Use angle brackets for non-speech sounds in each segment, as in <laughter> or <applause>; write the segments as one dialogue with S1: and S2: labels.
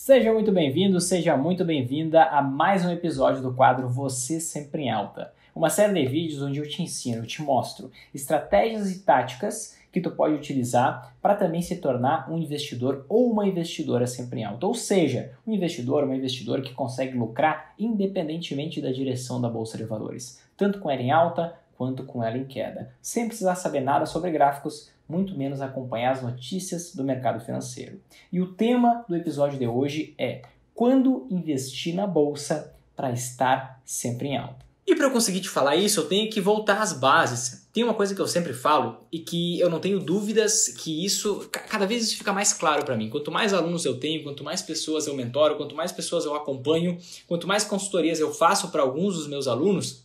S1: Seja muito bem-vindo, seja muito bem-vinda a mais um episódio do quadro Você Sempre em Alta, uma série de vídeos onde eu te ensino, eu te mostro estratégias e táticas que tu pode utilizar para também se tornar um investidor ou uma investidora sempre em alta, ou seja, um investidor, uma investidora que consegue lucrar independentemente da direção da bolsa de valores, tanto com ela em alta quanto com ela em queda, sem precisar saber nada sobre gráficos, muito menos acompanhar as notícias do mercado financeiro. E o tema do episódio de hoje é quando investir na bolsa para estar sempre em alta. E para eu conseguir te falar isso, eu tenho que voltar às bases. Tem uma coisa que eu sempre falo e que eu não tenho dúvidas que isso cada vez isso fica mais claro para mim. Quanto mais alunos eu tenho, quanto mais pessoas eu mentoro, quanto mais pessoas eu acompanho, quanto mais consultorias eu faço para alguns dos meus alunos,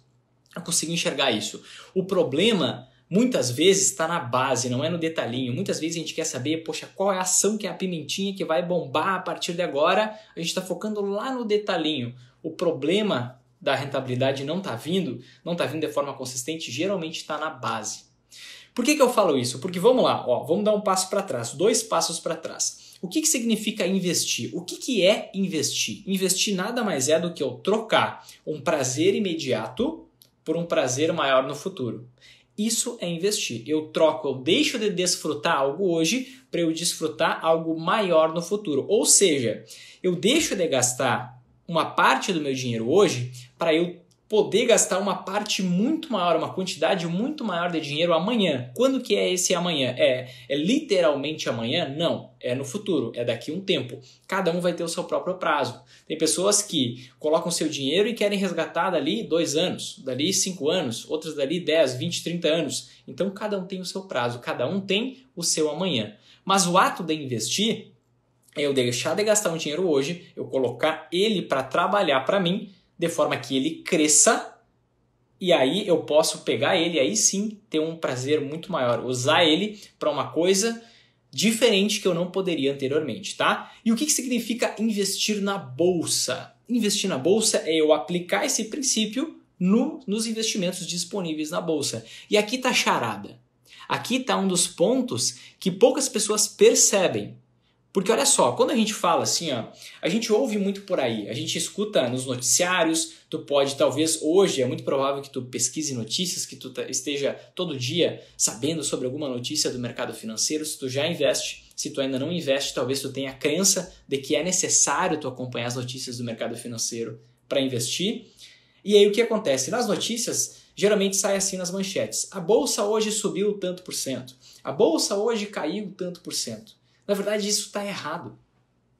S1: eu consigo enxergar isso. O problema muitas vezes está na base, não é no detalhinho. Muitas vezes a gente quer saber, poxa, qual é a ação que é a pimentinha que vai bombar a partir de agora. A gente está focando lá no detalhinho. O problema da rentabilidade não está vindo, não está vindo de forma consistente, geralmente está na base. Por que, que eu falo isso? Porque vamos lá, ó, vamos dar um passo para trás, dois passos para trás. O que, que significa investir? O que, que é investir? Investir nada mais é do que eu trocar um prazer imediato por um prazer maior no futuro. Isso é investir. Eu troco, eu deixo de desfrutar algo hoje para eu desfrutar algo maior no futuro. Ou seja, eu deixo de gastar uma parte do meu dinheiro hoje para eu poder gastar uma parte muito maior, uma quantidade muito maior de dinheiro amanhã. Quando que é esse amanhã? É, é literalmente amanhã? Não, é no futuro, é daqui a um tempo. Cada um vai ter o seu próprio prazo. Tem pessoas que colocam seu dinheiro e querem resgatar dali dois anos, dali cinco anos, outras dali 10, 20, 30 anos. Então cada um tem o seu prazo, cada um tem o seu amanhã. Mas o ato de investir é eu deixar de gastar um dinheiro hoje, eu colocar ele para trabalhar para mim de forma que ele cresça e aí eu posso pegar ele, aí sim ter um prazer muito maior, usar ele para uma coisa diferente que eu não poderia anteriormente, tá? E o que, que significa investir na bolsa? Investir na bolsa é eu aplicar esse princípio no, nos investimentos disponíveis na bolsa. E aqui tá charada. Aqui tá um dos pontos que poucas pessoas percebem. Porque olha só, quando a gente fala assim, ó, a gente ouve muito por aí, a gente escuta nos noticiários, tu pode talvez hoje, é muito provável que tu pesquise notícias, que tu esteja todo dia sabendo sobre alguma notícia do mercado financeiro, se tu já investe, se tu ainda não investe, talvez tu tenha a crença de que é necessário tu acompanhar as notícias do mercado financeiro para investir. E aí o que acontece? Nas notícias, geralmente sai assim nas manchetes. A bolsa hoje subiu tanto por cento. A bolsa hoje caiu tanto por cento. Na verdade, isso está errado.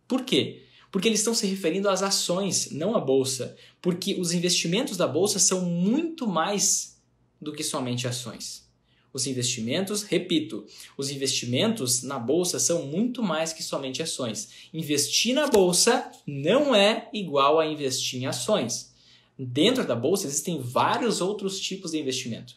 S1: Por quê? Porque eles estão se referindo às ações, não à bolsa. Porque os investimentos da bolsa são muito mais do que somente ações. Os investimentos, repito, os investimentos na bolsa são muito mais que somente ações. Investir na bolsa não é igual a investir em ações. Dentro da bolsa existem vários outros tipos de investimento.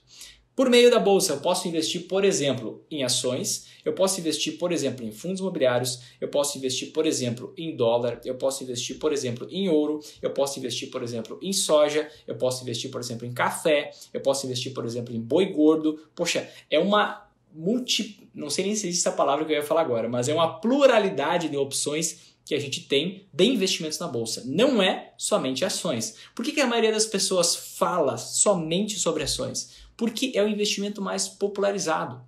S1: Por meio da bolsa, eu posso investir, por exemplo, em ações, eu posso investir, por exemplo, em fundos imobiliários, eu posso investir, por exemplo, em dólar, eu posso investir, por exemplo, em ouro, eu posso investir, por exemplo, em soja, eu posso investir, por exemplo, em café, eu posso investir, por exemplo, em boi gordo. Poxa, é uma multi, não sei nem se existe essa palavra que eu ia falar agora, mas é uma pluralidade de opções que a gente tem de investimentos na bolsa. Não é somente ações. Por que, que a maioria das pessoas fala somente sobre ações? porque é o investimento mais popularizado.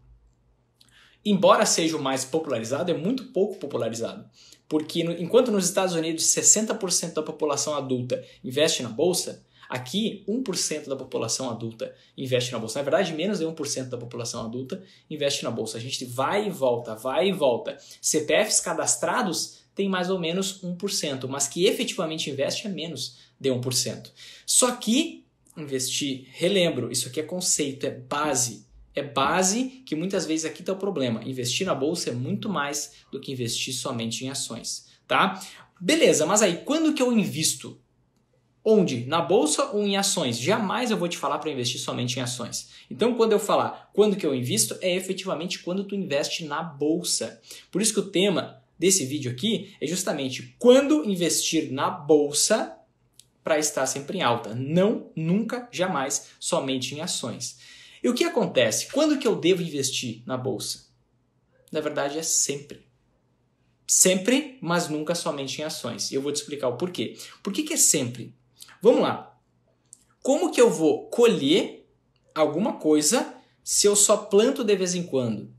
S1: Embora seja o mais popularizado, é muito pouco popularizado. Porque enquanto nos Estados Unidos 60% da população adulta investe na bolsa, aqui 1% da população adulta investe na bolsa. Na verdade, menos de 1% da população adulta investe na bolsa. A gente vai e volta, vai e volta. CPFs cadastrados tem mais ou menos 1%, mas que efetivamente investe é menos de 1%. Só que investir, relembro, isso aqui é conceito, é base. É base que muitas vezes aqui está o problema. Investir na bolsa é muito mais do que investir somente em ações, tá? Beleza, mas aí quando que eu invisto? Onde? Na bolsa ou em ações? Jamais eu vou te falar para investir somente em ações. Então, quando eu falar quando que eu invisto, é efetivamente quando tu investe na bolsa. Por isso que o tema desse vídeo aqui é justamente quando investir na bolsa para estar sempre em alta. Não, nunca, jamais, somente em ações. E o que acontece? Quando que eu devo investir na bolsa? Na verdade é sempre. Sempre, mas nunca somente em ações. E eu vou te explicar o porquê. Por que, que é sempre? Vamos lá. Como que eu vou colher alguma coisa se eu só planto de vez em quando?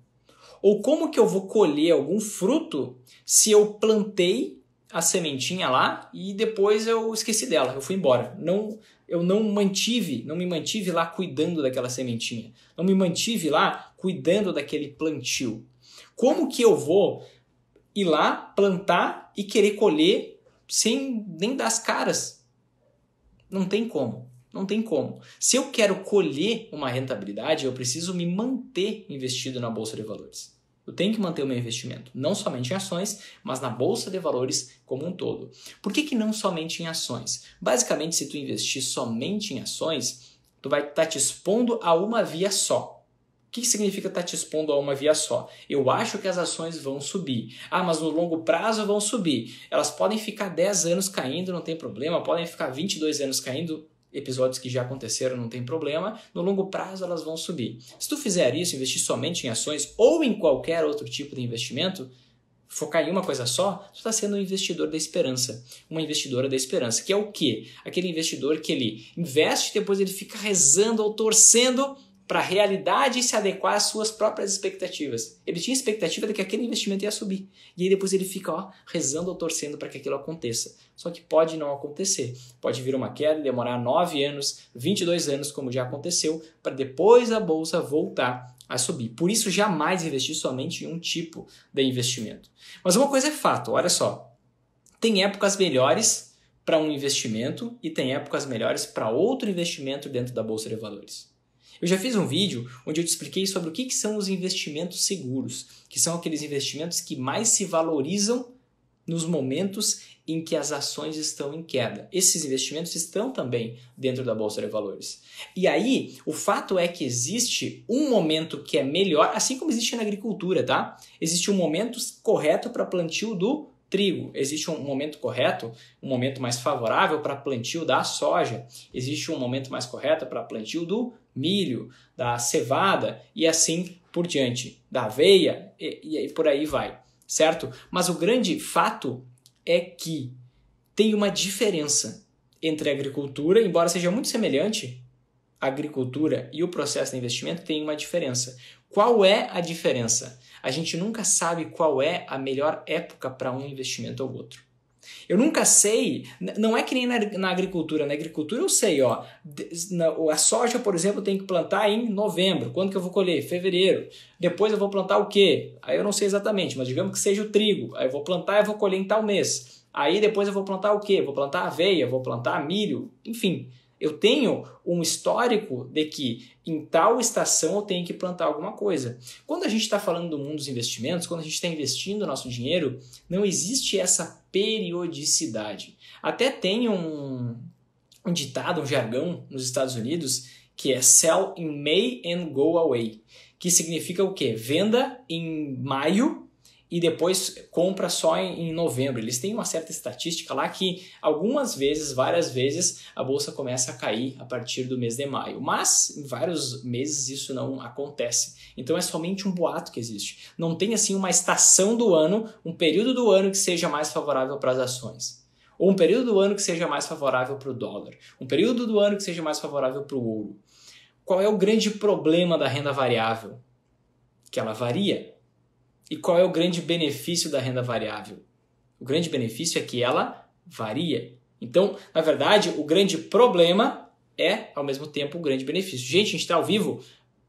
S1: Ou como que eu vou colher algum fruto se eu plantei a sementinha lá e depois eu esqueci dela, eu fui embora. Não, eu não mantive, não me mantive lá cuidando daquela sementinha. Não me mantive lá cuidando daquele plantio. Como que eu vou ir lá plantar e querer colher sem nem dar as caras? Não tem como. Não tem como. Se eu quero colher uma rentabilidade, eu preciso me manter investido na bolsa de valores. Eu tenho que manter o meu investimento, não somente em ações, mas na bolsa de valores como um todo. Por que, que não somente em ações? Basicamente, se tu investir somente em ações, tu vai estar tá te expondo a uma via só. O que, significa estar tá te expondo a uma via só? Eu acho que as ações vão subir. Ah, mas no longo prazo vão subir. Elas podem ficar 10 anos caindo, não tem problema. Podem ficar 22 anos caindo, episódios que já aconteceram, não tem problema, no longo prazo elas vão subir. Se tu fizer isso, investir somente em ações ou em qualquer outro tipo de investimento, focar em uma coisa só, tu está sendo um investidor da esperança, uma investidora da esperança, que é o quê? Aquele investidor que ele investe e depois ele fica rezando ou torcendo para a realidade se adequar às suas próprias expectativas. Ele tinha expectativa de que aquele investimento ia subir. E aí depois ele fica ó, rezando ou torcendo para que aquilo aconteça. Só que pode não acontecer. Pode vir uma queda, e demorar 9 anos, 22 anos, como já aconteceu, para depois a bolsa voltar a subir. Por isso, jamais investir somente em um tipo de investimento. Mas uma coisa é fato, olha só. Tem épocas melhores para um investimento e tem épocas melhores para outro investimento dentro da bolsa de valores. Eu já fiz um vídeo onde eu te expliquei sobre o que, que são os investimentos seguros, que são aqueles investimentos que mais se valorizam nos momentos em que as ações estão em queda. Esses investimentos estão também dentro da bolsa de valores. E aí, o fato é que existe um momento que é melhor, assim como existe na agricultura, tá? Existe um momento correto para plantio do trigo, existe um momento correto, um momento mais favorável para plantio da soja, existe um momento mais correto para plantio do milho, da cevada e assim por diante, da aveia e, e por aí vai, certo? Mas o grande fato é que tem uma diferença entre a agricultura, embora seja muito semelhante, agricultura e o processo de investimento têm uma diferença. Qual é a diferença? A gente nunca sabe qual é a melhor época para um investimento ou outro. Eu nunca sei, não é que nem na, na agricultura. Na agricultura eu sei, ó, na, a soja, por exemplo, tem que plantar em novembro. Quando que eu vou colher? Fevereiro. Depois eu vou plantar o quê? Aí eu não sei exatamente, mas digamos que seja o trigo. Aí eu vou plantar e vou colher em tal mês. Aí depois eu vou plantar o quê? Vou plantar aveia, vou plantar milho, enfim. Eu tenho um histórico de que em tal estação eu tenho que plantar alguma coisa. Quando a gente está falando do mundo dos investimentos, quando a gente está investindo o nosso dinheiro, não existe essa periodicidade. Até tem um, um ditado, um jargão nos Estados Unidos que é sell in May and go away, que significa o quê? Venda em maio e depois compra só em, novembro. Eles têm uma certa estatística lá que algumas vezes, várias vezes, a bolsa começa a cair a partir do mês de maio. Mas em vários meses isso não acontece. Então é somente um boato que existe. Não tem assim uma estação do ano, um período do ano que seja mais favorável para as ações. Ou um período do ano que seja mais favorável para o dólar. Um período do ano que seja mais favorável para o ouro. Qual é o grande problema da renda variável? Que ela varia e qual é o grande benefício da renda variável? O grande benefício é que ela varia. Então, na verdade, o grande problema é, ao mesmo tempo, o grande benefício. Gente, a gente está ao vivo?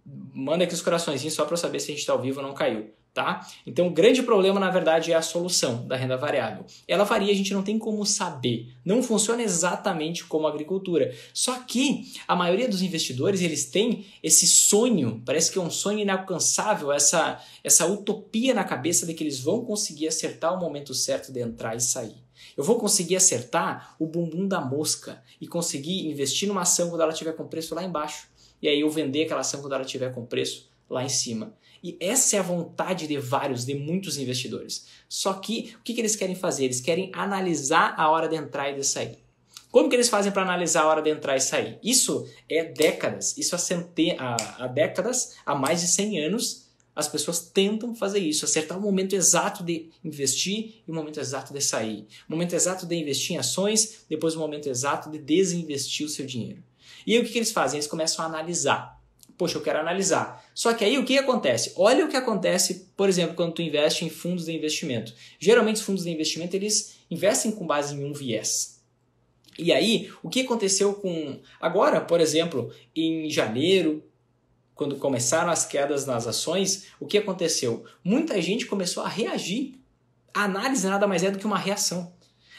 S1: Manda aqui os coraçõezinhos só para saber se a gente está ao vivo ou não caiu. Tá? Então, o grande problema, na verdade, é a solução da renda variável. Ela varia, a gente não tem como saber. Não funciona exatamente como a agricultura. Só que a maioria dos investidores, eles têm esse sonho, parece que é um sonho inalcançável, essa, essa utopia na cabeça de que eles vão conseguir acertar o momento certo de entrar e sair. Eu vou conseguir acertar o bumbum da mosca e conseguir investir numa ação quando ela tiver com preço lá embaixo. E aí eu vender aquela ação quando ela tiver com preço lá em cima. E essa é a vontade de vários, de muitos investidores. Só que o que, que eles querem fazer? Eles querem analisar a hora de entrar e de sair. Como que eles fazem para analisar a hora de entrar e sair? Isso é décadas, isso há, centen há, há décadas, há mais de 100 anos, as pessoas tentam fazer isso, acertar o momento exato de investir e o momento exato de sair. O momento exato de investir em ações, depois o momento exato de desinvestir o seu dinheiro. E aí o que, que eles fazem? Eles começam a analisar poxa, eu quero analisar. Só que aí o que acontece? Olha o que acontece, por exemplo, quando tu investe em fundos de investimento. Geralmente os fundos de investimento eles investem com base em um viés. E aí, o que aconteceu com agora, por exemplo, em janeiro, quando começaram as quedas nas ações, o que aconteceu? Muita gente começou a reagir. A análise nada mais é do que uma reação.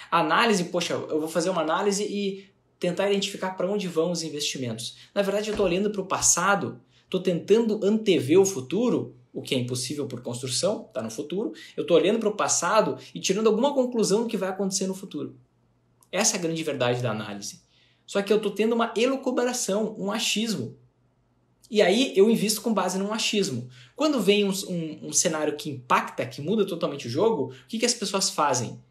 S1: A análise, poxa, eu vou fazer uma análise e tentar identificar para onde vão os investimentos. Na verdade, eu estou olhando para o passado, estou tentando antever o futuro, o que é impossível por construção, está no futuro. Eu estou olhando para o passado e tirando alguma conclusão do que vai acontecer no futuro. Essa é a grande verdade da análise. Só que eu estou tendo uma elucubração, um achismo. E aí eu invisto com base num achismo. Quando vem um, um, um cenário que impacta, que muda totalmente o jogo, o que, que as pessoas fazem?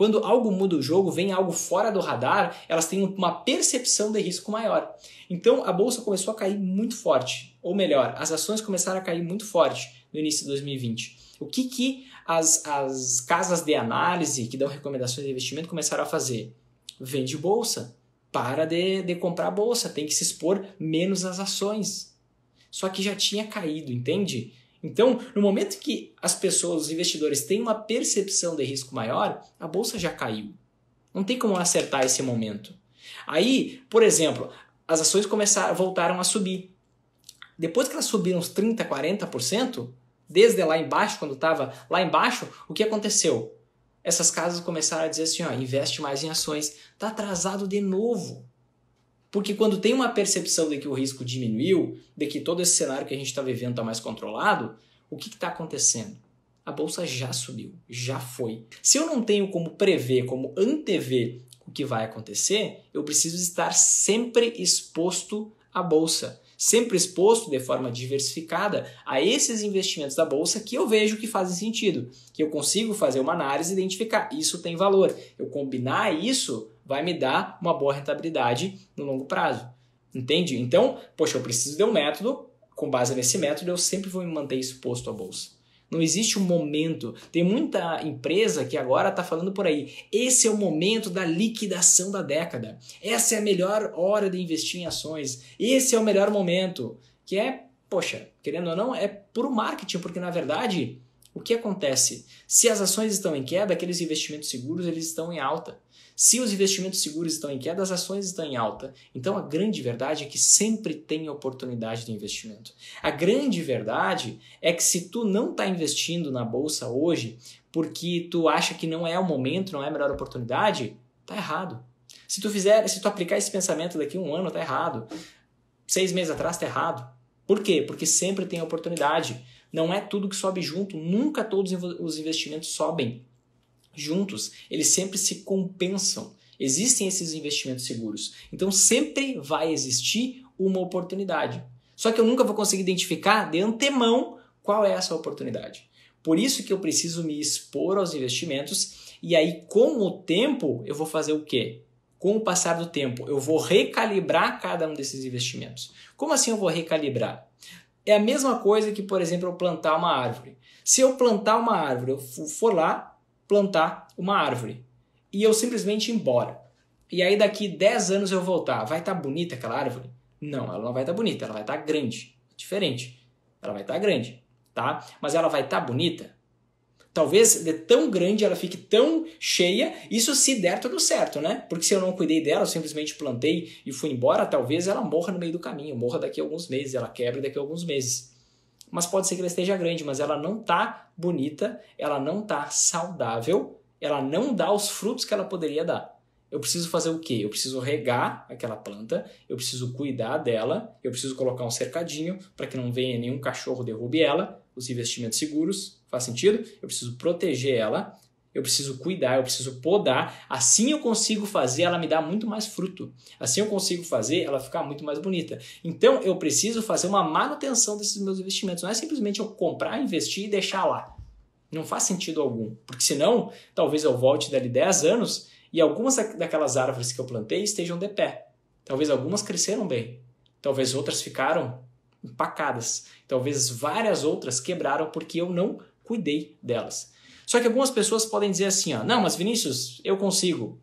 S1: Quando algo muda o jogo, vem algo fora do radar, elas têm uma percepção de risco maior. Então a bolsa começou a cair muito forte, ou melhor, as ações começaram a cair muito forte no início de 2020. O que, que as, as casas de análise que dão recomendações de investimento começaram a fazer? Vende bolsa, para de, de comprar bolsa, tem que se expor menos às ações. Só que já tinha caído, entende? Então, no momento que as pessoas, os investidores, têm uma percepção de risco maior, a bolsa já caiu. Não tem como acertar esse momento. Aí, por exemplo, as ações começaram, voltaram a subir. Depois que elas subiram uns 30%, 40%, desde lá embaixo, quando estava lá embaixo, o que aconteceu? Essas casas começaram a dizer assim: ó, investe mais em ações, está atrasado de novo. Porque quando tem uma percepção de que o risco diminuiu, de que todo esse cenário que a gente está vivendo está mais controlado, o que está acontecendo? A bolsa já subiu, já foi. Se eu não tenho como prever, como antever o que vai acontecer, eu preciso estar sempre exposto à bolsa, sempre exposto de forma diversificada a esses investimentos da bolsa que eu vejo que fazem sentido, que eu consigo fazer uma análise e identificar isso tem valor. Eu combinar isso vai me dar uma boa rentabilidade no longo prazo. Entende? Então, poxa, eu preciso de um método, com base nesse método eu sempre vou me manter exposto à bolsa. Não existe um momento. Tem muita empresa que agora está falando por aí. Esse é o momento da liquidação da década. Essa é a melhor hora de investir em ações. Esse é o melhor momento. Que é, poxa, querendo ou não, é puro marketing, porque na verdade o que acontece? Se as ações estão em queda, aqueles investimentos seguros eles estão em alta. Se os investimentos seguros estão em queda, as ações estão em alta. Então a grande verdade é que sempre tem oportunidade de investimento. A grande verdade é que se tu não está investindo na bolsa hoje porque tu acha que não é o momento, não é a melhor oportunidade, tá errado. Se tu fizer, se tu aplicar esse pensamento daqui a um ano, tá errado. Seis meses atrás, tá errado. Por quê? Porque sempre tem oportunidade. Não é tudo que sobe junto, nunca todos os investimentos sobem juntos, eles sempre se compensam. Existem esses investimentos seguros. Então sempre vai existir uma oportunidade. Só que eu nunca vou conseguir identificar de antemão qual é essa oportunidade. Por isso que eu preciso me expor aos investimentos e aí com o tempo eu vou fazer o quê? Com o passar do tempo, eu vou recalibrar cada um desses investimentos. Como assim eu vou recalibrar? É a mesma coisa que, por exemplo, eu plantar uma árvore. Se eu plantar uma árvore, eu for lá plantar uma árvore e eu simplesmente ir embora. E aí daqui 10 anos eu voltar, vai estar tá bonita aquela árvore? Não, ela não vai estar tá bonita, ela vai estar tá grande, diferente. Ela vai estar tá grande, tá? Mas ela vai estar tá bonita? Talvez de tão grande ela fique tão cheia, isso se der tudo certo, né? Porque se eu não cuidei dela, eu simplesmente plantei e fui embora, talvez ela morra no meio do caminho, morra daqui a alguns meses, ela quebre daqui a alguns meses. Mas pode ser que ela esteja grande, mas ela não tá bonita, ela não tá saudável, ela não dá os frutos que ela poderia dar. Eu preciso fazer o quê? Eu preciso regar aquela planta, eu preciso cuidar dela, eu preciso colocar um cercadinho para que não venha nenhum cachorro derrube ela, os investimentos seguros, Faz sentido? Eu preciso proteger ela, eu preciso cuidar, eu preciso podar. Assim eu consigo fazer ela me dar muito mais fruto. Assim eu consigo fazer ela ficar muito mais bonita. Então eu preciso fazer uma manutenção desses meus investimentos. Não é simplesmente eu comprar, investir e deixar lá. Não faz sentido algum. Porque senão, talvez eu volte dali 10 anos e algumas daquelas árvores que eu plantei estejam de pé. Talvez algumas cresceram bem. Talvez outras ficaram empacadas. Talvez várias outras quebraram porque eu não cuidei delas. Só que algumas pessoas podem dizer assim, ó, não, mas Vinícius, eu consigo.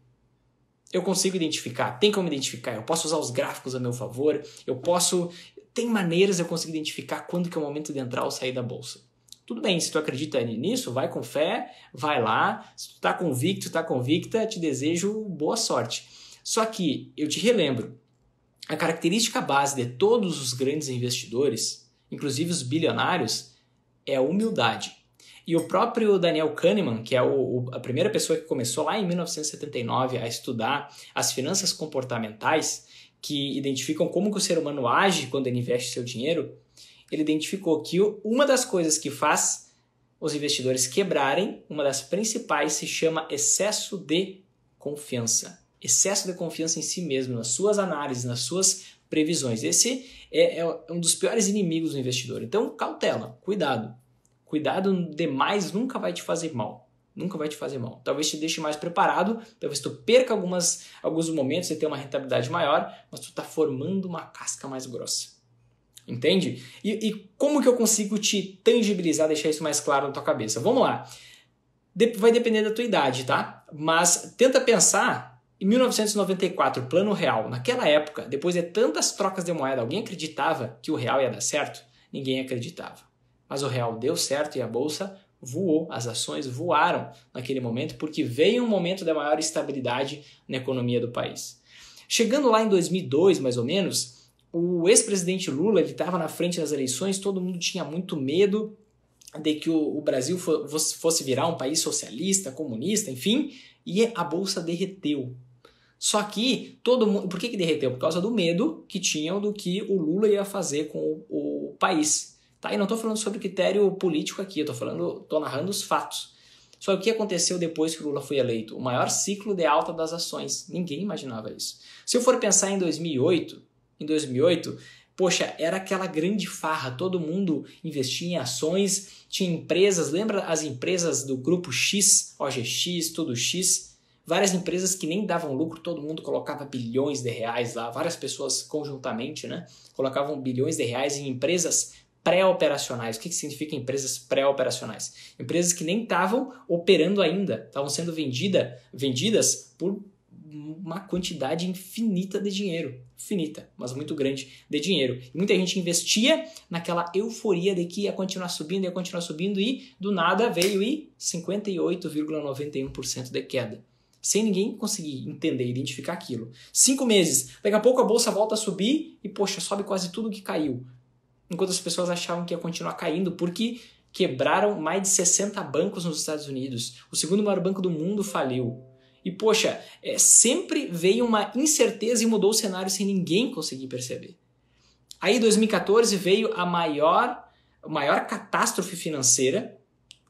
S1: Eu consigo identificar, tem como identificar, eu posso usar os gráficos a meu favor, eu posso. Tem maneiras eu consigo identificar quando que é o momento de entrar ou sair da bolsa. Tudo bem, se tu acredita nisso, vai com fé, vai lá. Se tu tá convicto, tá convicta, te desejo boa sorte. Só que eu te relembro, a característica base de todos os grandes investidores, inclusive os bilionários, é a humildade. E o próprio Daniel Kahneman, que é o, o, a primeira pessoa que começou lá em 1979 a estudar as finanças comportamentais, que identificam como que o ser humano age quando ele investe seu dinheiro, ele identificou que uma das coisas que faz os investidores quebrarem, uma das principais se chama excesso de confiança. Excesso de confiança em si mesmo, nas suas análises, nas suas previsões. Esse é, é um dos piores inimigos do investidor. Então, cautela, cuidado. Cuidado demais nunca vai te fazer mal. Nunca vai te fazer mal. Talvez te deixe mais preparado, talvez tu perca algumas, alguns momentos e tenha uma rentabilidade maior, mas tu tá formando uma casca mais grossa. Entende? E, e, como que eu consigo te tangibilizar, deixar isso mais claro na tua cabeça? Vamos lá. De vai depender da tua idade, tá? Mas tenta pensar em 1994, plano real. Naquela época, depois de tantas trocas de moeda, alguém acreditava que o real ia dar certo? Ninguém acreditava. Mas o real deu certo e a bolsa voou, as ações voaram naquele momento porque veio um momento da maior estabilidade na economia do país. Chegando lá em 2002, mais ou menos, o ex-presidente Lula estava na frente das eleições, todo mundo tinha muito medo de que o, o Brasil fosse virar um país socialista, comunista, enfim, e a bolsa derreteu. Só que todo mundo. Por que, que derreteu? Por causa do medo que tinham do que o Lula ia fazer com o, o país. Tá? E não estou falando sobre critério político aqui, estou falando, estou narrando os fatos. Só o que aconteceu depois que o Lula foi eleito? O maior ciclo de alta das ações. Ninguém imaginava isso. Se eu for pensar em 2008, em 2008, poxa, era aquela grande farra, todo mundo investia em ações, tinha empresas, lembra as empresas do grupo X, OGX, tudo X? Várias empresas que nem davam lucro, todo mundo colocava bilhões de reais lá, várias pessoas conjuntamente, né? Colocavam bilhões de reais em empresas pré-operacionais. O que, que significa empresas pré-operacionais? Empresas que nem estavam operando ainda, estavam sendo vendida, vendidas por uma quantidade infinita de dinheiro. Finita, mas muito grande de dinheiro. muita gente investia naquela euforia de que ia continuar subindo, ia continuar subindo, e do nada veio e 58,91% de queda. Sem ninguém conseguir entender, identificar aquilo. Cinco meses, daqui a pouco a bolsa volta a subir e, poxa, sobe quase tudo que caiu enquanto as pessoas achavam que ia continuar caindo, porque quebraram mais de 60 bancos nos Estados Unidos. O segundo maior banco do mundo faliu. E poxa, é, sempre veio uma incerteza e mudou o cenário sem ninguém conseguir perceber. Aí 2014 veio a maior, a maior catástrofe financeira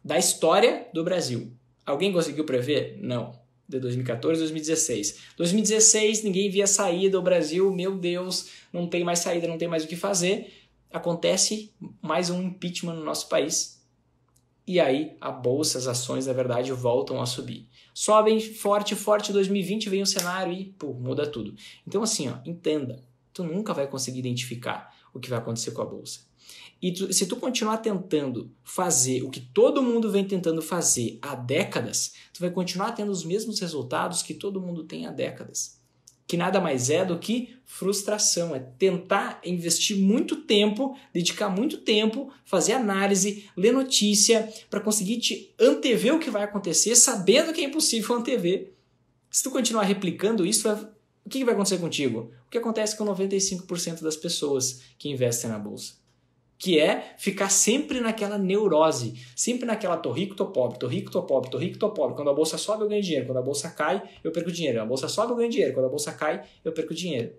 S1: da história do Brasil. Alguém conseguiu prever? Não. De 2014 2016. 2016 ninguém via saída, o Brasil, meu Deus, não tem mais saída, não tem mais o que fazer acontece mais um impeachment no nosso país e aí a bolsa, as ações, na verdade, voltam a subir. Sobem forte, forte 2020, vem o cenário e pô, muda tudo. Então assim, ó, entenda, tu nunca vai conseguir identificar o que vai acontecer com a bolsa. E tu, se tu continuar tentando fazer o que todo mundo vem tentando fazer há décadas, tu vai continuar tendo os mesmos resultados que todo mundo tem há décadas que nada mais é do que frustração, é tentar investir muito tempo, dedicar muito tempo, fazer análise, ler notícia, para conseguir te antever o que vai acontecer, sabendo que é impossível <laughs> antever. Se tu continuar replicando isso, o que vai acontecer contigo? O que acontece com 95% das pessoas que investem na bolsa? que é ficar sempre naquela neurose, sempre naquela tô rico, tô pobre, tô rico, tô pobre, tô rico, tô pobre. Quando a bolsa sobe, eu ganho dinheiro. Quando a bolsa cai, eu perco dinheiro. Quando a bolsa sobe, eu ganho dinheiro. Quando a bolsa cai, eu perco dinheiro.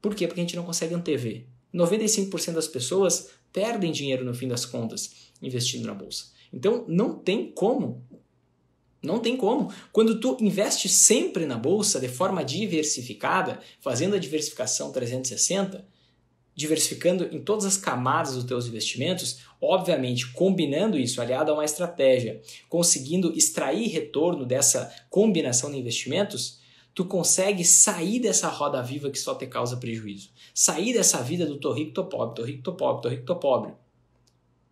S1: Por quê? Porque a gente não consegue antever. 95% das pessoas perdem dinheiro no fim das contas investindo na bolsa. Então não tem como. Não tem como. Quando tu investe sempre na bolsa de forma diversificada, fazendo a diversificação 360, diversificando em todas as camadas dos teus investimentos, obviamente combinando isso aliado a uma estratégia, conseguindo extrair retorno dessa combinação de investimentos, tu consegue sair dessa roda viva que só te causa prejuízo. Sair dessa vida do tô rico, tô pobre, tô rico, tô pobre, tô rico, tô pobre.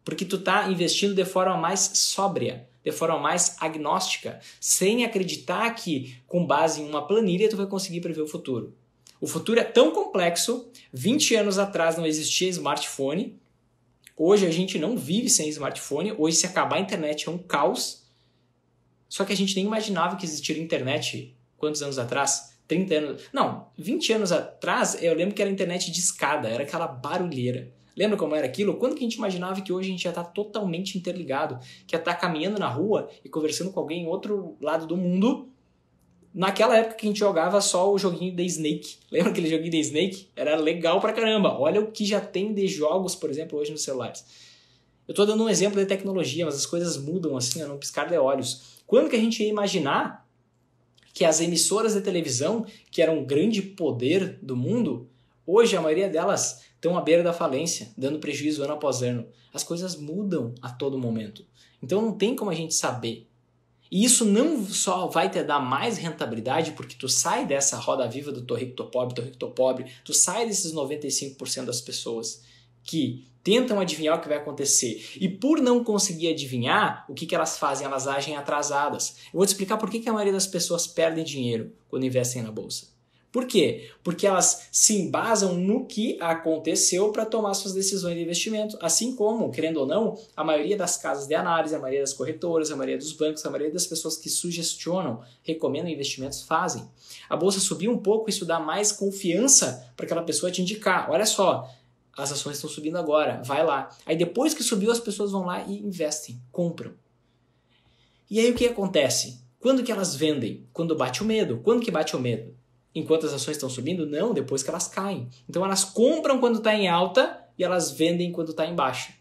S1: Porque tu tá investindo de forma mais sóbria, de forma mais agnóstica, sem acreditar que com base em uma planilha tu vai conseguir prever o futuro. O futuro é tão complexo, 20 anos atrás não existia smartphone, hoje a gente não vive sem smartphone, hoje se acabar a internet é um caos. Só que a gente nem imaginava que existiria internet quantos anos atrás? 30 anos. Não, 20 anos atrás eu lembro que era internet de escada, era aquela barulheira. Lembra como era aquilo? Quando que a gente imaginava que hoje a gente ia estar totalmente interligado, que ia estar caminhando na rua e conversando com alguém em outro lado do mundo Naquela época que a gente jogava só o joguinho da Snake. <laughs> Lembra aquele joguinho da Snake? Era legal pra caramba. Olha o que já tem de jogos, por exemplo, hoje nos celulares. Eu tô dando um exemplo de tecnologia, mas as coisas mudam assim, não piscar de olhos. Quando que a gente ia imaginar que as emissoras de televisão, que eram um grande poder do mundo, hoje a maioria delas estão à beira da falência, dando prejuízo ano após ano. As coisas mudam a todo momento. Então não tem como a gente saber e isso não só vai te dar mais rentabilidade, porque tu sai dessa roda viva do tô rico, tô pobre, tô rico, tô pobre, tu sai desses 95% das pessoas que tentam adivinhar o que vai acontecer. E por não conseguir adivinhar, o que, que elas fazem? Elas agem atrasadas. Eu vou te explicar por que, que a maioria das pessoas perdem dinheiro quando investem na bolsa. Por quê? Porque elas se embasam no que aconteceu para tomar suas decisões de investimento, assim como, querendo ou não, a maioria das casas de análise, a maioria das corretoras, a maioria dos bancos, a maioria das pessoas que sugestionam, recomendam investimentos fazem. A bolsa subir um pouco, isso dá mais confiança para aquela pessoa te indicar. Olha só, as ações estão subindo agora, vai lá. Aí depois que subiu, as pessoas vão lá e investem, compram. E aí o que acontece? Quando que elas vendem? Quando bate o medo. Quando que bate o medo? enquanto as ações estão subindo? Não, depois que elas caem. Então elas compram quando está em alta e elas vendem quando está em baixa.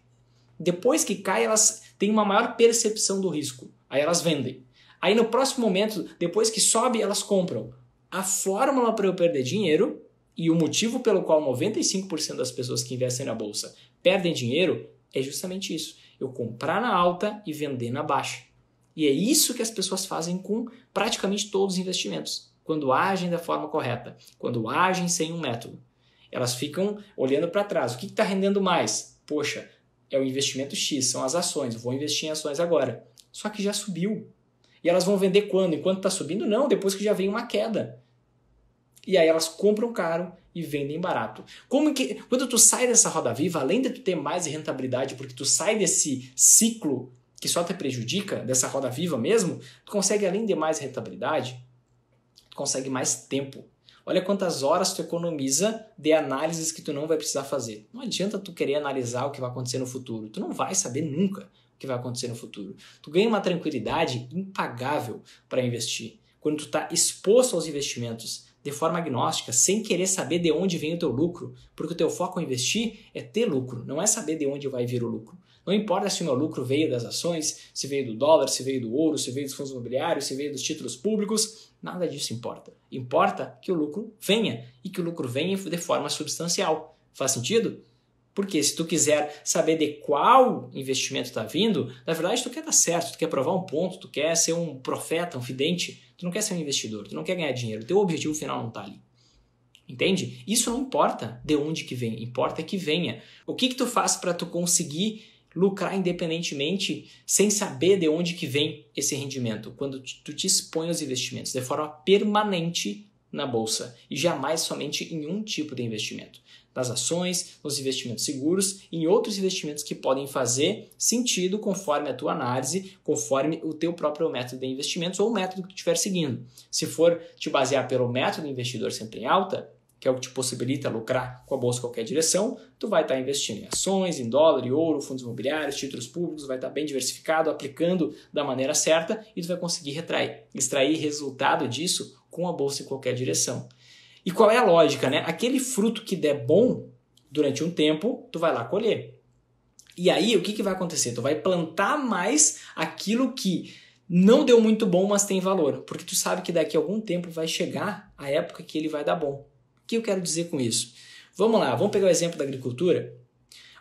S1: Depois que cai, elas têm uma maior percepção do risco. Aí elas vendem. Aí no próximo momento, depois que sobe, elas compram. A fórmula para eu perder dinheiro e o motivo pelo qual 95% das pessoas que investem na bolsa perdem dinheiro é justamente isso. Eu comprar na alta e vender na baixa. E é isso que as pessoas fazem com praticamente todos os investimentos quando agem da forma correta, quando agem sem um método. Elas ficam olhando para trás. O que está rendendo mais? Poxa, é o investimento X, são as ações. Vou investir em ações agora. Só que já subiu. E elas vão vender quando? Enquanto está subindo? Não, depois que já vem uma queda. E aí elas compram caro e vendem barato. Como que quando tu sai dessa roda viva, além de tu ter mais rentabilidade, porque tu sai desse ciclo que só te prejudica, dessa roda viva mesmo, tu consegue além de mais rentabilidade, tu consegue mais tempo. Olha quantas horas tu economiza de análises que tu não vai precisar fazer. Não adianta tu querer analisar o que vai acontecer no futuro. Tu não vai saber nunca o que vai acontecer no futuro. Tu ganha uma tranquilidade impagável para investir. Quando tu está exposto aos investimentos de forma agnóstica, sem querer saber de onde vem o teu lucro, porque o teu foco em investir é ter lucro, não é saber de onde vai vir o lucro. Não importa se o meu lucro veio das ações, se veio do dólar, se veio do ouro, se veio dos fundos imobiliários, se veio dos títulos públicos, nada disso importa. Importa que o lucro venha e que o lucro venha de forma substancial. Faz sentido? Porque se tu quiser saber de qual investimento está vindo, na verdade tu quer dar certo, tu quer provar um ponto, tu quer ser um profeta, um vidente, tu não quer ser um investidor, tu não quer ganhar dinheiro, teu objetivo final não está ali. Entende? Isso não importa de onde que vem, importa que venha. O que que tu faz para tu conseguir lucrar independentemente sem saber de onde que vem esse rendimento, quando tu te expõe aos investimentos de forma permanente na bolsa e jamais somente em um tipo de investimento, nas ações, nos investimentos seguros e em outros investimentos que podem fazer sentido conforme a tua análise, conforme o teu próprio método de investimentos ou o método que tu estiver seguindo. Se for te basear pelo método investidor sempre em alta, que é o que te possibilita lucrar com a bolsa em qualquer direção, tu vai estar tá investindo em ações, em dólar, em ouro, fundos imobiliários, títulos públicos, vai estar tá bem diversificado, aplicando da maneira certa e tu vai conseguir retrair, extrair resultado disso com a bolsa em qualquer direção. E qual é a lógica, né? Aquele fruto que der bom durante um tempo, tu vai lá colher. E aí, o que, que vai acontecer? Tu vai plantar mais aquilo que não deu muito bom, mas tem valor. Porque tu sabe que daqui a algum tempo vai chegar a época que ele vai dar bom que eu quero dizer com isso? Vamos lá, vamos pegar o exemplo da agricultura?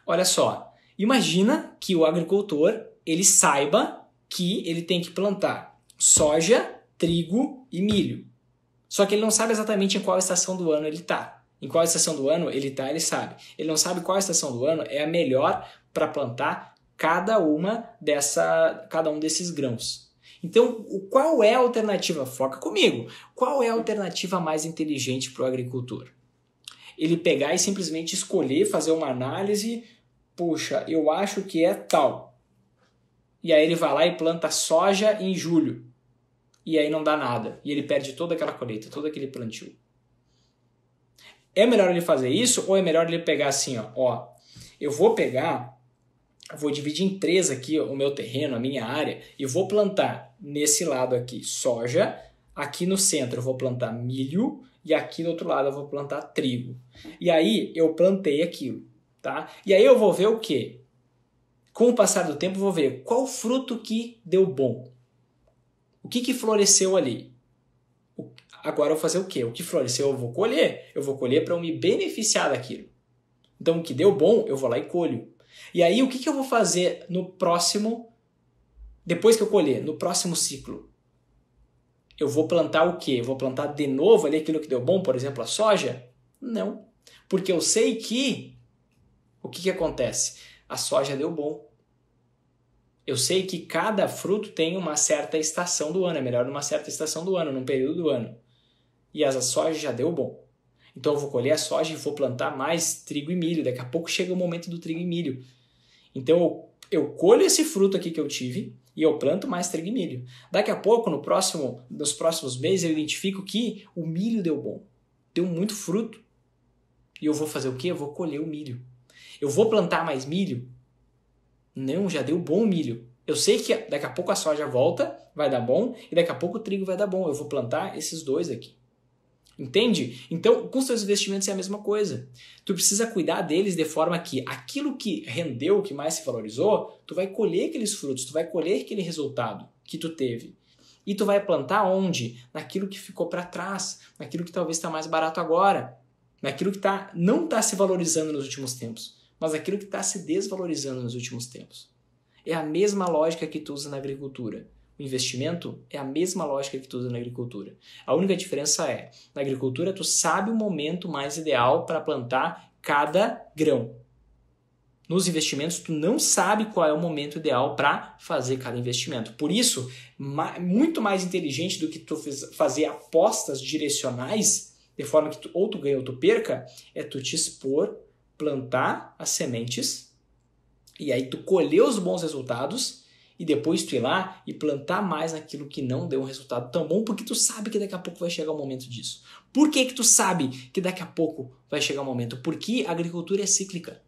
S1: Olha só, imagina que o agricultor ele saiba que ele tem que plantar soja, trigo e milho. Só que ele não sabe exatamente em qual estação do ano ele está. Em qual estação do ano ele está, ele sabe. Ele não sabe qual estação do ano é a melhor para plantar cada uma dessa, cada um desses grãos. Então, qual é a alternativa? Foca comigo. Qual é a alternativa mais inteligente para o agricultor? Ele pegar e simplesmente escolher, fazer uma análise. puxa, eu acho que é tal. E aí ele vai lá e planta soja em julho. E aí não dá nada. E ele perde toda aquela colheita, todo aquele plantio. É melhor ele fazer isso ou é melhor ele pegar assim, ó, ó eu vou pegar vou dividir em três aqui o meu terreno, a minha área, e vou plantar nesse lado aqui soja, aqui no centro eu vou plantar milho e aqui do outro lado eu vou plantar trigo. E aí eu plantei aquilo, tá? E aí eu vou ver o quê? Com o passar do tempo eu vou ver qual fruto que deu bom. O que que floresceu ali? Agora eu vou fazer o quê? O que floresceu eu vou colher. Eu vou colher para eu me beneficiar daquilo. Então o que deu bom eu vou lá e colho. E aí, o que, que eu vou fazer no próximo, depois que eu colher, no próximo ciclo? Eu vou plantar o quê? Eu vou plantar de novo ali aquilo que deu bom, por exemplo, a soja? Não. Porque eu sei que o que, que acontece? A soja deu bom. Eu sei que cada fruto tem uma certa estação do ano, é melhor numa certa estação do ano, num período do ano. E a soja já deu bom. Então eu vou colher a soja e vou plantar mais trigo e milho. Daqui a pouco chega o momento do trigo e milho. Então eu, eu colho esse fruto aqui que eu tive e eu planto mais trigo e milho. Daqui a pouco, no próximo, nos próximos meses, eu identifico que o milho deu bom, deu muito fruto. E eu vou fazer o quê? Eu vou colher o milho. Eu vou plantar mais milho? Não, já deu bom milho. Eu sei que daqui a pouco a soja volta, vai dar bom, e daqui a pouco o trigo vai dar bom. Eu vou plantar esses dois aqui. Entende? Então, com seus investimentos é a mesma coisa. Tu precisa cuidar deles de forma que aquilo que rendeu, que mais se valorizou, tu vai colher aqueles frutos, tu vai colher aquele resultado que tu teve. E tu vai plantar onde? Naquilo que ficou para trás, naquilo que talvez está mais barato agora, naquilo que tá, não está se valorizando nos últimos tempos, mas naquilo que está se desvalorizando nos últimos tempos. É a mesma lógica que tu usa na agricultura o investimento é a mesma lógica que tu usa na agricultura. A única diferença é, na agricultura tu sabe o momento mais ideal para plantar cada grão. Nos investimentos tu não sabe qual é o momento ideal para fazer cada investimento. Por isso, ma muito mais inteligente do que tu fazer apostas direcionais, de forma que tu, ou tu ganha ou tu perca, é tu te expor, plantar as sementes e aí tu colher os bons resultados e depois tu ir lá e plantar mais naquilo que não deu um resultado tão bom, porque tu sabe que daqui a pouco vai chegar o momento disso. Por que que tu sabe que daqui a pouco vai chegar o momento? Porque a agricultura é cíclica.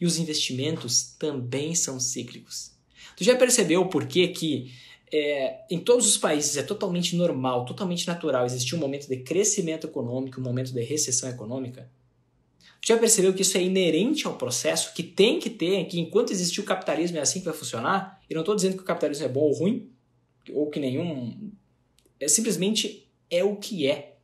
S1: E os investimentos também são cíclicos. Tu já percebeu por que que é, em todos os países é totalmente normal, totalmente natural existir um momento de crescimento econômico, um momento de recessão econômica? Você Já percebeu que isso é inerente ao processo, que tem que ter, que enquanto existir o capitalismo é assim que vai funcionar? E não estou dizendo que o capitalismo é bom ou ruim, ou que nenhum. É simplesmente é o que é.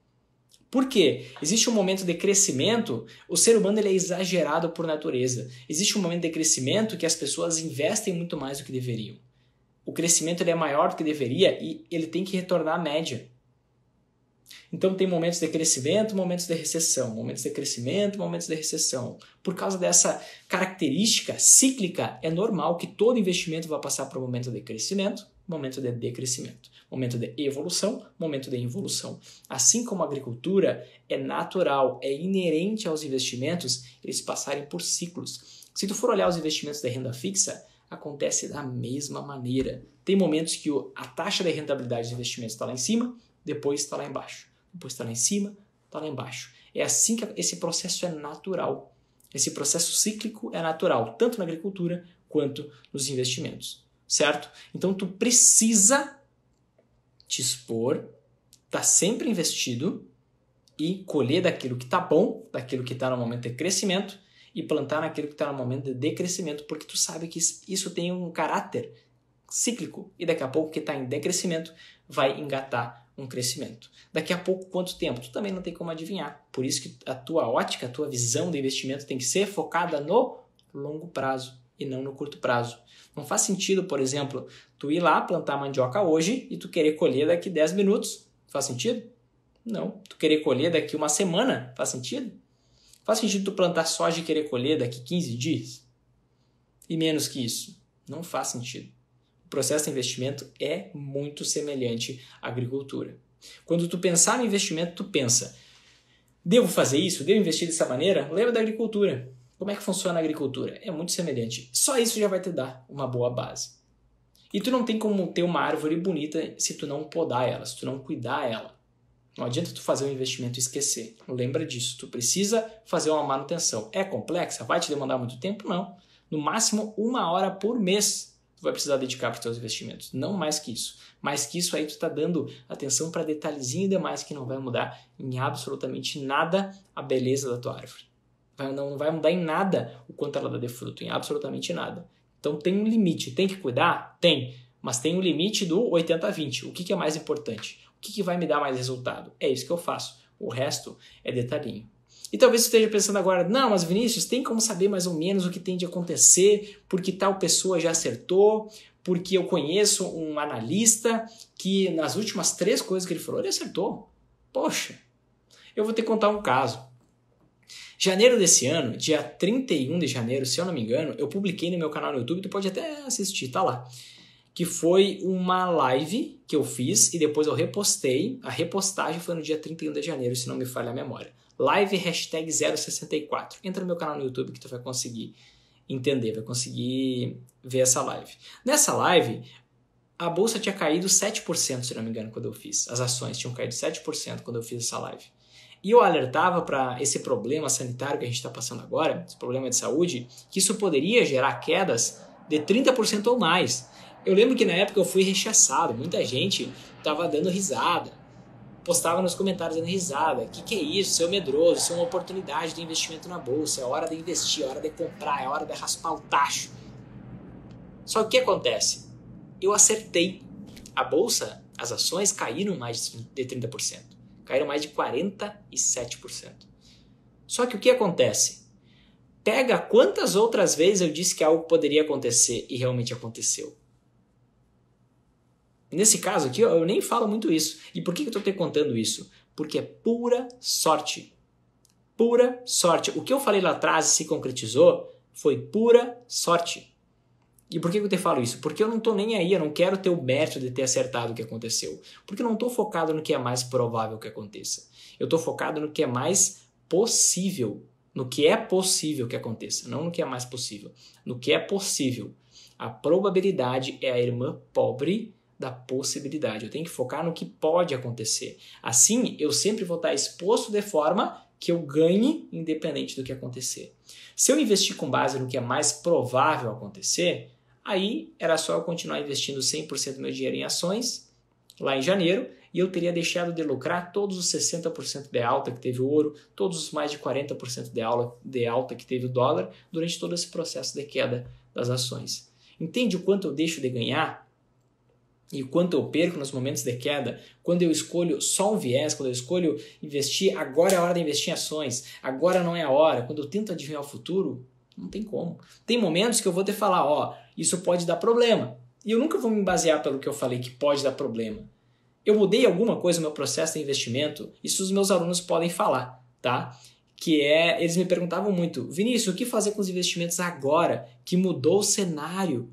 S1: Por quê? Existe um momento de crescimento, o ser humano ele é exagerado por natureza. Existe um momento de crescimento que as pessoas investem muito mais do que deveriam. O crescimento ele é maior do que deveria e ele tem que retornar à média. Então tem momentos de crescimento, momentos de recessão, momentos de crescimento, momentos de recessão. Por causa dessa característica cíclica, é normal que todo investimento vá passar por um momento de crescimento, momento de decrescimento, momento de evolução, momento de involução. Assim como a agricultura é natural, é inerente aos investimentos eles passarem por ciclos. Se tu for olhar os investimentos de renda fixa, acontece da mesma maneira. Tem momentos que a taxa de rentabilidade dos investimentos está lá em cima, depois está lá embaixo, depois está lá em cima, está lá embaixo. É assim que esse processo é natural. Esse processo cíclico é natural, tanto na agricultura quanto nos investimentos, certo? Então tu precisa te expor, estar tá sempre investido e colher daquilo que está bom, daquilo que está no momento de crescimento e plantar naquilo que está no momento de decrescimento, porque tu sabe que isso tem um caráter cíclico e daqui a pouco que está em decrescimento vai engatar um crescimento. Daqui a pouco, quanto tempo? Tu também não tem como adivinhar. Por isso que a tua ótica, a tua visão do investimento tem que ser focada no longo prazo e não no curto prazo. Não faz sentido, por exemplo, tu ir lá plantar mandioca hoje e tu querer colher daqui 10 minutos. Faz sentido? Não. Tu querer colher daqui uma semana, faz sentido? Faz sentido tu plantar soja e querer colher daqui 15 dias? E menos que isso? Não faz sentido. O processo de investimento é muito semelhante à agricultura. Quando tu pensar no investimento, tu pensa: devo fazer isso? Devo investir dessa maneira? Lembra da agricultura. Como é que funciona a agricultura? É muito semelhante. Só isso já vai te dar uma boa base. E tu não tem como ter uma árvore bonita se tu não podar ela, se tu não cuidar ela. Não adianta tu fazer um investimento e esquecer. Lembra disso, tu precisa fazer uma manutenção. É complexa? Vai te demandar muito tempo? Não. No máximo uma hora por mês vai precisar dedicar para os seus investimentos. Não mais que isso. Mais que isso, aí tu está dando atenção para detalhezinho demais que não vai mudar em absolutamente nada a beleza da tua árvore. Vai, não vai mudar em nada o quanto ela dá de fruto, em absolutamente nada. Então tem um limite. Tem que cuidar? Tem. Mas tem um limite do 80-20. O que, que, é mais importante? O que, que vai me dar mais resultado? É isso que eu faço. O resto é detalhinho. E talvez você esteja pensando agora, não, mas Vinícius, tem como saber mais ou menos o que tem de acontecer, porque tal pessoa já acertou, porque eu conheço um analista que nas últimas três coisas que ele falou, ele acertou. Poxa, eu vou te contar um caso. Janeiro desse ano, dia 31 de janeiro, se eu não me engano, eu publiquei no meu canal no YouTube, tu pode até assistir, tá lá. Que foi uma live que eu fiz e depois eu repostei. A repostagem foi no dia 31 de janeiro, se não me falha a memória live hashtag 064. Entra no meu canal no YouTube que tu vai conseguir entender, vai conseguir ver essa live. Nessa live, a bolsa tinha caído 7%, se não me engano, quando eu fiz. As ações tinham caído 7% quando eu fiz essa live. E eu alertava para esse problema sanitário que a gente está passando agora, esse problema de saúde, que isso poderia gerar quedas de 30% ou mais. Eu lembro que na época eu fui rechaçado, muita gente estava dando risada postava nos comentários dando risada. O que, que é isso? Seu medroso, isso é uma oportunidade de investimento na bolsa. É hora de investir, é hora de comprar, é hora de raspar o tacho. Só que o que acontece? Eu acertei. A bolsa, as ações caíram mais de 30%. Caíram mais de 47%. Só que o que acontece? Pega quantas outras vezes eu disse que algo poderia acontecer e realmente aconteceu. Nesse caso aqui, eu nem falo muito isso. E por que, que eu estou te contando isso? Porque é pura sorte. Pura sorte. O que eu falei lá atrás e se concretizou foi pura sorte. E por que, que eu te falo isso? Porque eu não estou nem aí, eu não quero ter o mérito de ter acertado o que aconteceu. Porque eu não estou focado no que é mais provável que aconteça. Eu estou focado no que é mais possível. No que é possível que aconteça, não no que é mais possível. No que é possível. A probabilidade é a irmã pobre da possibilidade. Eu tenho que focar no que pode acontecer. Assim, eu sempre vou estar exposto de forma que eu ganhe independente do que acontecer. Se eu investir com base no que é mais provável acontecer, aí era só eu continuar investindo 100% do meu dinheiro em ações lá em janeiro e eu teria deixado de lucrar todos os 60% de alta que teve o ouro, todos os mais de 40% de, aula, de alta que teve o dólar durante todo esse processo de queda das ações. Entende o quanto eu deixo de ganhar e quanto eu perco nos momentos de queda, quando eu escolho só um viés, quando eu escolho investir, agora é a hora de investir em ações, agora não é a hora, quando eu tento adivinhar o futuro, não tem como. Tem momentos que eu vou que falar, ó, isso pode dar problema. E eu nunca vou me basear pelo que eu falei que pode dar problema. Eu mudei alguma coisa no meu processo de investimento, isso os meus alunos podem falar, tá? Que é, eles me perguntavam muito, Vinícius, o que fazer com os investimentos agora que mudou o cenário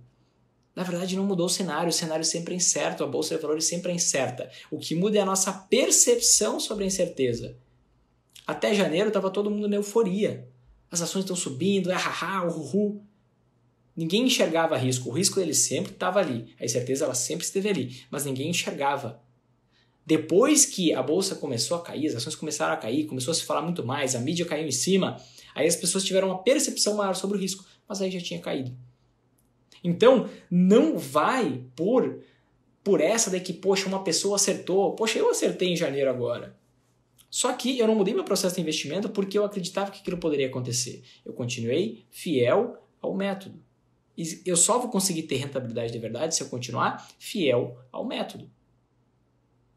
S1: na verdade não mudou o cenário, o cenário sempre é incerto, a bolsa de valores sempre é incerta. O que muda é a nossa percepção sobre a incerteza. Até janeiro estava todo mundo na euforia. As ações estão subindo, é haha, uhu. Ninguém enxergava risco. O risco ele sempre estava ali. A incerteza ela sempre esteve ali, mas ninguém enxergava. Depois que a bolsa começou a cair, as ações começaram a cair, começou a se falar muito mais, a mídia caiu em cima, aí as pessoas tiveram uma percepção maior sobre o risco, mas aí já tinha caído. Então, não vai por por essa daqui, poxa, uma pessoa acertou, poxa, eu acertei em janeiro agora. Só que eu não mudei meu processo de investimento porque eu acreditava que aquilo poderia acontecer. Eu continuei fiel ao método. E eu só vou conseguir ter rentabilidade de verdade se eu continuar fiel ao método.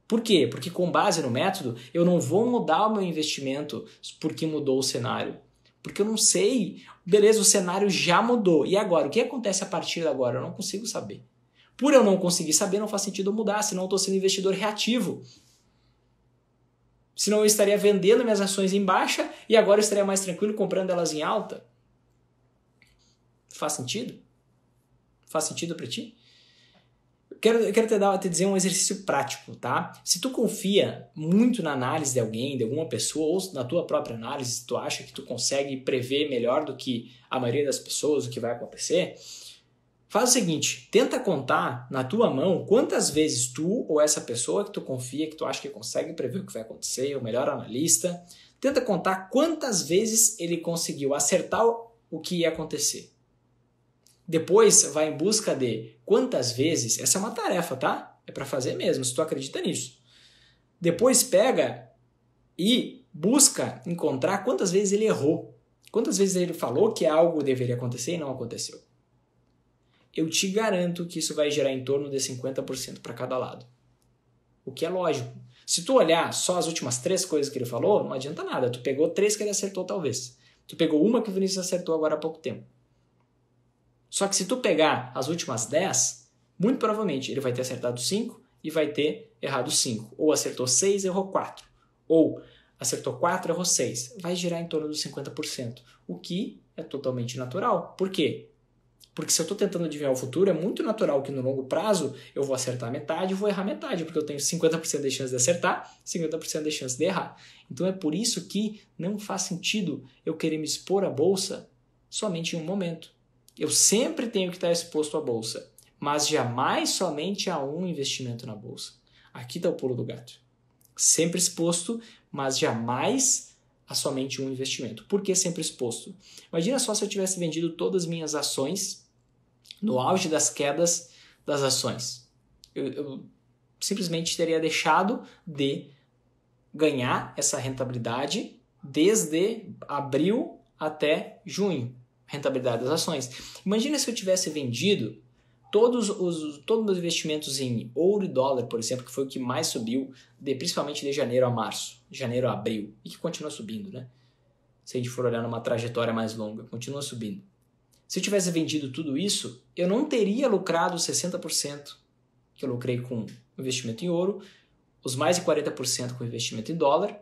S1: Por quê? Porque com base no método, eu não vou mudar o meu investimento porque mudou o cenário. Porque eu não sei, beleza, o cenário já mudou. E agora? O que acontece a partir de agora? Eu não consigo saber. Por eu não conseguir saber, não faz sentido eu mudar, senão eu estou sendo investidor reativo. Senão eu estaria vendendo minhas ações em baixa e agora eu estaria mais tranquilo comprando elas em alta. Faz sentido? Faz sentido para ti? quero, quero te, dar, te dizer um exercício prático, tá? Se tu confia muito na análise de alguém, de alguma pessoa, ou na tua própria análise, tu acha que tu consegue prever melhor do que a maioria das pessoas o que vai acontecer, faz o seguinte, tenta contar na tua mão quantas vezes tu ou essa pessoa que tu confia, que tu acha que consegue prever o que vai acontecer, o melhor analista, tenta contar quantas vezes ele conseguiu acertar o que ia acontecer. Depois vai em busca de quantas vezes, essa é uma tarefa, tá? É para fazer mesmo, se tu acredita nisso. Depois pega e busca encontrar quantas vezes ele errou. Quantas vezes ele falou que algo deveria acontecer e não aconteceu. Eu te garanto que isso vai gerar em torno de 50% para cada lado. O que é lógico. Se tu olhar só as últimas três coisas que ele falou, não adianta nada. Tu pegou três que ele acertou, talvez. Tu pegou uma que o Vinícius acertou agora há pouco tempo. Só que se tu pegar as últimas 10, muito provavelmente ele vai ter acertado 5 e vai ter errado 5. Ou acertou 6 errou 4. Ou acertou 4 errou 6. Vai girar em torno dos 50%. O que é totalmente natural. Por quê? Porque se eu estou tentando adivinhar o futuro, é muito natural que no longo prazo eu vou acertar metade e vou errar metade, porque eu tenho 50% de chance de acertar, 50% de chance de errar. Então é por isso que não faz sentido eu querer me expor à bolsa somente em um momento. Eu sempre tenho que estar exposto à bolsa, mas jamais somente a um investimento na bolsa. Aqui está o pulo do gato. Sempre exposto, mas jamais a somente um investimento. Por que sempre exposto? Imagina só se eu tivesse vendido todas as minhas ações no auge das quedas das ações. Eu, eu simplesmente teria deixado de ganhar essa rentabilidade desde abril até junho rentabilidade das ações. Imagina se eu tivesse vendido todos os todos os investimentos em ouro e dólar, por exemplo, que foi o que mais subiu, de, principalmente de janeiro a março, janeiro a abril, e que continua subindo, né? Se a gente for olhar numa trajetória mais longa, continua subindo. Se eu tivesse vendido tudo isso, eu não teria lucrado 60% que eu lucrei com investimento em ouro, os mais de 40% com investimento em dólar,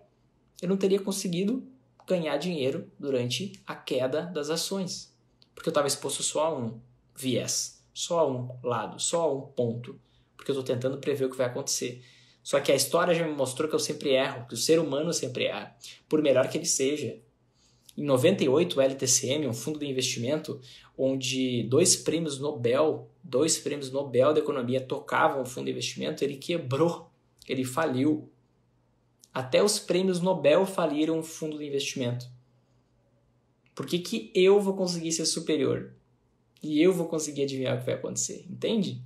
S1: eu não teria conseguido ganhar dinheiro durante a queda das ações, porque eu estava exposto só a um viés, só a um lado, só a um ponto, porque eu estou tentando prever o que vai acontecer. Só que a história já me mostrou que eu sempre erro, que o ser humano sempre erra, por melhor que ele seja. Em 98, o LTCM, um fundo de investimento, onde dois prêmios Nobel, dois prêmios Nobel da economia tocavam o fundo de investimento, ele quebrou, ele faliu. Até os prêmios Nobel faliram o fundo de investimento. Por que, que eu vou conseguir ser superior? E eu vou conseguir adivinhar o que vai acontecer, entende?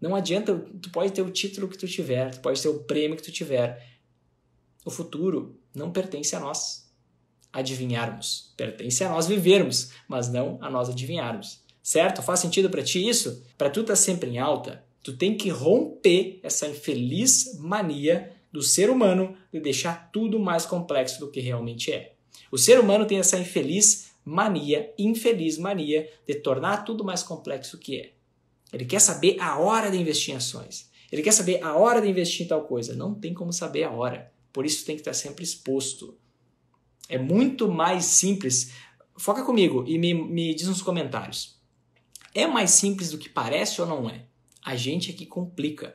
S1: Não adianta, tu pode ter o título que tu tiver, tu pode ter o prêmio que tu tiver. O futuro não pertence a nós adivinharmos. Pertence a nós vivermos, mas não a nós adivinharmos. Certo? Faz sentido para ti isso? Para tu estar tá sempre em alta, tu tem que romper essa infeliz mania do ser humano de deixar tudo mais complexo do que realmente é. O ser humano tem essa infeliz mania, infeliz mania de tornar tudo mais complexo que é. Ele quer saber a hora de investir em ações. Ele quer saber a hora de investir em tal coisa. Não tem como saber a hora. Por isso tem que estar sempre exposto. É muito mais simples. Foca comigo e me, me diz nos comentários. É mais simples do que parece ou não é? A gente é que complica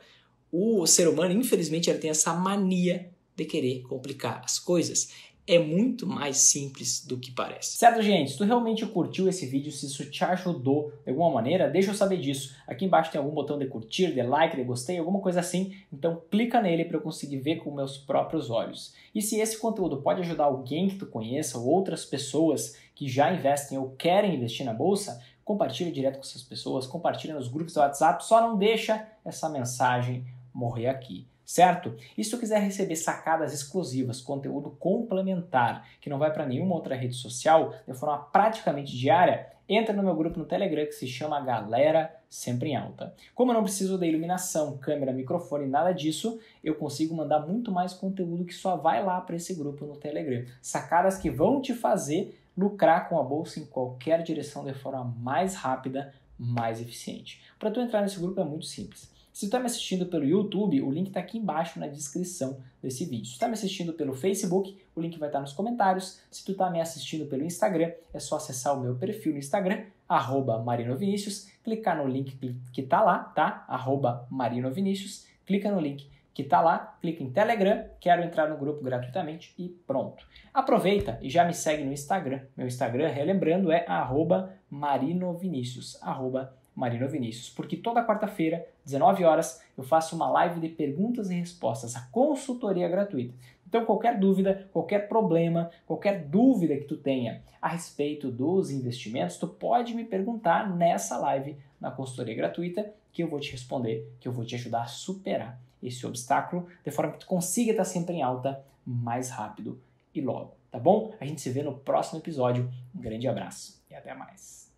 S1: o ser humano, infelizmente, ele tem essa mania de querer complicar as coisas. É muito mais simples do que parece. Certo, gente? Se tu realmente curtiu esse vídeo, se isso te ajudou de alguma maneira, deixa eu saber disso. Aqui embaixo tem algum botão de curtir, de like, de gostei, alguma coisa assim. Então clica nele para eu conseguir ver com meus próprios olhos. E se esse conteúdo pode ajudar alguém que tu conheça ou outras pessoas que já investem ou querem investir na bolsa, compartilha direto com essas pessoas, compartilha nos grupos do WhatsApp, só não deixa essa mensagem morrer aqui, certo? E se tu quiser receber sacadas exclusivas, conteúdo complementar que não vai para nenhuma outra rede social de forma praticamente diária, entra no meu grupo no Telegram que se chama Galera Sempre em Alta. Como eu não preciso da iluminação, câmera, microfone, nada disso, eu consigo mandar muito mais conteúdo que só vai lá para esse grupo no Telegram. Sacadas que vão te fazer lucrar com a bolsa em qualquer direção de forma mais rápida, mais eficiente. Para tu entrar nesse grupo é muito simples se está me assistindo pelo YouTube, o link está aqui embaixo na descrição desse vídeo. Se está me assistindo pelo Facebook, o link vai estar tá nos comentários. Se tu está me assistindo pelo Instagram, é só acessar o meu perfil no Instagram, arroba marinovinicius, clicar no link que está lá, tá? Arroba marinovinicius, clica no link que está lá, clica em Telegram, quero entrar no grupo gratuitamente e pronto. Aproveita e já me segue no Instagram. Meu Instagram, relembrando, é arroba marinovinicius, arroba Marino Vinícius, porque toda quarta-feira, 19 horas, eu faço uma live de perguntas e respostas, a consultoria é gratuita. Então, qualquer dúvida, qualquer problema, qualquer dúvida que tu tenha a respeito dos investimentos, tu pode me perguntar nessa live na consultoria gratuita que eu vou te responder, que eu vou te ajudar a superar esse obstáculo de forma que tu consiga estar sempre em alta mais rápido e logo, tá bom? A gente se vê no próximo episódio. Um grande abraço e até mais.